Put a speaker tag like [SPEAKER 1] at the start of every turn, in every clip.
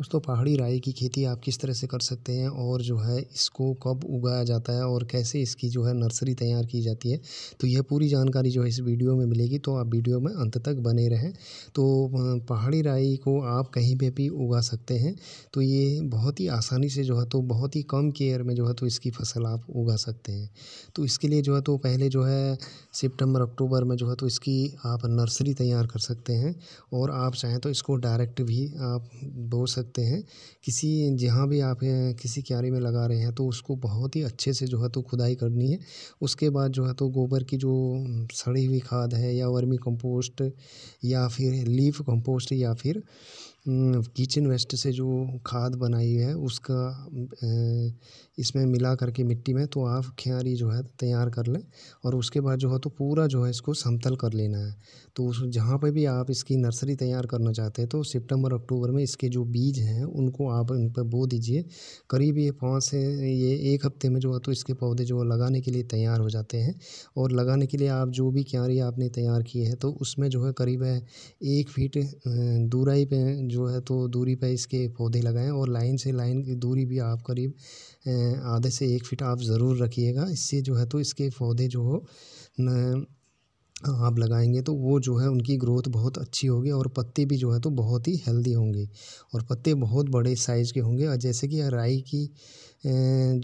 [SPEAKER 1] दोस्तों पहाड़ी राई की खेती आप किस तरह से कर सकते हैं और जो है इसको कब उगाया जाता है और कैसे इसकी जो है नर्सरी तैयार की जाती है तो यह पूरी जानकारी जो है इस वीडियो में मिलेगी तो आप वीडियो में अंत तक बने रहें तो पहाड़ी राई को आप कहीं पर भी उगा सकते हैं तो ये बहुत ही आसानी से जो है तो बहुत ही कम केयर में जो है तो इसकी फसल आप उगा सकते हैं तो इसके लिए जो है तो पहले जो है सितंबर अक्टूबर में जो है तो इसकी आप नर्सरी तैयार कर सकते हैं और आप चाहें तो इसको डायरेक्ट भी आप बो सकते सकते हैं किसी जहाँ भी आप किसी क्यारी में लगा रहे हैं तो उसको बहुत ही अच्छे से जो है तो खुदाई करनी है उसके बाद जो है तो गोबर की जो सड़ी हुई खाद है या वर्मी कंपोस्ट या फिर लीफ कंपोस्ट या फिर हम्म, किचन वेस्ट से जो खाद बनाई है उसका इसमें मिला करके मिट्टी में तो आप क्यारी जो है तैयार कर लें और उसके बाद जो है तो पूरा जो है इसको समतल कर लेना है तो उस जहाँ पर भी आप इसकी नर्सरी तैयार करना चाहते हैं तो सितंबर अक्टूबर में इसके जो बीज हैं उनको आप इन पर बो दीजिए करीब ये पाँच से ये एक हफ्ते में जो है तो इसके पौधे जो लगाने के लिए तैयार हो जाते हैं और लगाने के लिए आप जो भी क्यारी आपने तैयार की है तो उसमें जो है करीब है एक फीट दूराई पे जो है तो दूरी पर इसके पौधे लगाएं और लाइन से लाइन की दूरी भी आप करीब आधे से एक फिट आप ज़रूर रखिएगा इससे जो है तो इसके पौधे जो हो आप लगाएंगे तो वो जो है उनकी ग्रोथ बहुत अच्छी होगी और पत्ते भी जो है तो बहुत ही हेल्दी होंगे और पत्ते बहुत बड़े साइज़ के होंगे और जैसे कि राई की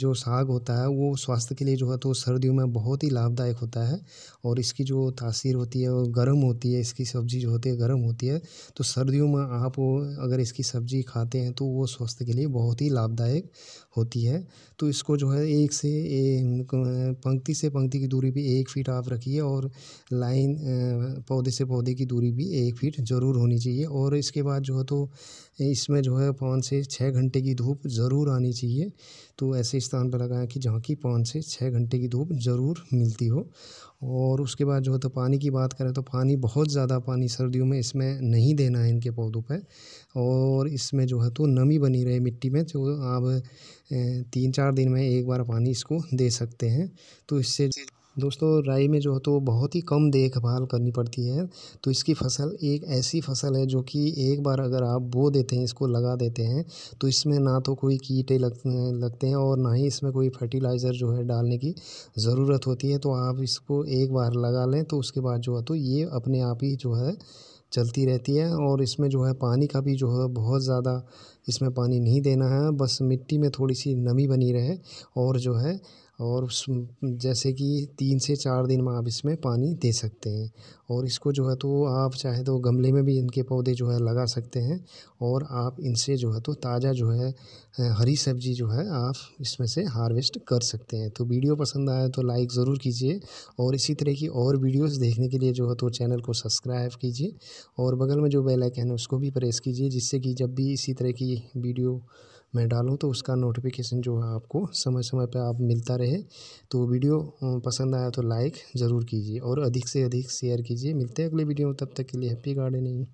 [SPEAKER 1] जो साग होता है वो स्वास्थ्य के लिए जो है तो सर्दियों में बहुत ही लाभदायक होता है और इसकी जो तासीर होती है वो गर्म होती है इसकी सब्ज़ी जो होती है गर्म होती है तो सर्दियों में आप अगर इसकी सब्ज़ी खाते हैं तो वो स्वास्थ्य के लिए बहुत ही लाभदायक होती है तो इसको जो है एक से पंक्ति से पंक्ति की दूरी पर एक फीट आप रखिए और लाइन पौधे से पौधे की दूरी भी एक फीट ज़रूर होनी चाहिए और इसके बाद जो है तो इसमें जो है पाँच से छः घंटे की धूप ज़रूर आनी चाहिए तो ऐसे स्थान पर लगाएं कि जहाँ की पाँच से छः घंटे की धूप ज़रूर मिलती हो और उसके बाद जो है तो पानी की बात करें तो पानी बहुत ज़्यादा पानी सर्दियों में इसमें नहीं देना है इनके पौधों पर और इसमें जो है तो नमी बनी रहे मिट्टी में जो तो आप तीन चार दिन में एक बार पानी इसको दे सकते हैं तो इससे दोस्तों राई में जो है तो बहुत ही कम देखभाल करनी पड़ती है तो इसकी फसल एक ऐसी फसल है जो कि एक बार अगर आप बो देते हैं इसको लगा देते हैं तो इसमें ना तो कोई कीटे लग, लगते हैं और ना ही इसमें कोई फर्टिलाइज़र जो है डालने की ज़रूरत होती है तो आप इसको एक बार लगा लें तो उसके बाद जो है तो ये अपने आप ही जो है चलती रहती है और इसमें जो है पानी का भी जो है बहुत ज़्यादा इसमें पानी नहीं देना है बस मिट्टी में थोड़ी सी नमी बनी रहे और जो है और जैसे कि तीन से चार दिन में आप इसमें पानी दे सकते हैं और इसको जो है तो आप चाहे तो गमले में भी इनके पौधे जो है लगा सकते हैं और आप इनसे जो है तो ताज़ा जो है हरी सब्जी जो है आप इसमें से हार्वेस्ट कर सकते हैं तो वीडियो पसंद आया तो लाइक ज़रूर कीजिए और इसी तरह की और वीडियोस देखने के लिए जो है तो चैनल को सब्सक्राइब कीजिए और बगल में जो बेलाइकन है उसको भी प्रेस कीजिए जिससे कि जब भी इसी तरह की वीडियो मैं डालूँ तो उसका नोटिफिकेशन जो है आपको समय समय पर आप मिलता रहे तो वीडियो पसंद आया तो लाइक ज़रूर कीजिए और अधिक से अधिक शेयर कीजिए मिलते हैं अगले वीडियो में तब तक के लिए हैप्पी गार्डनिंग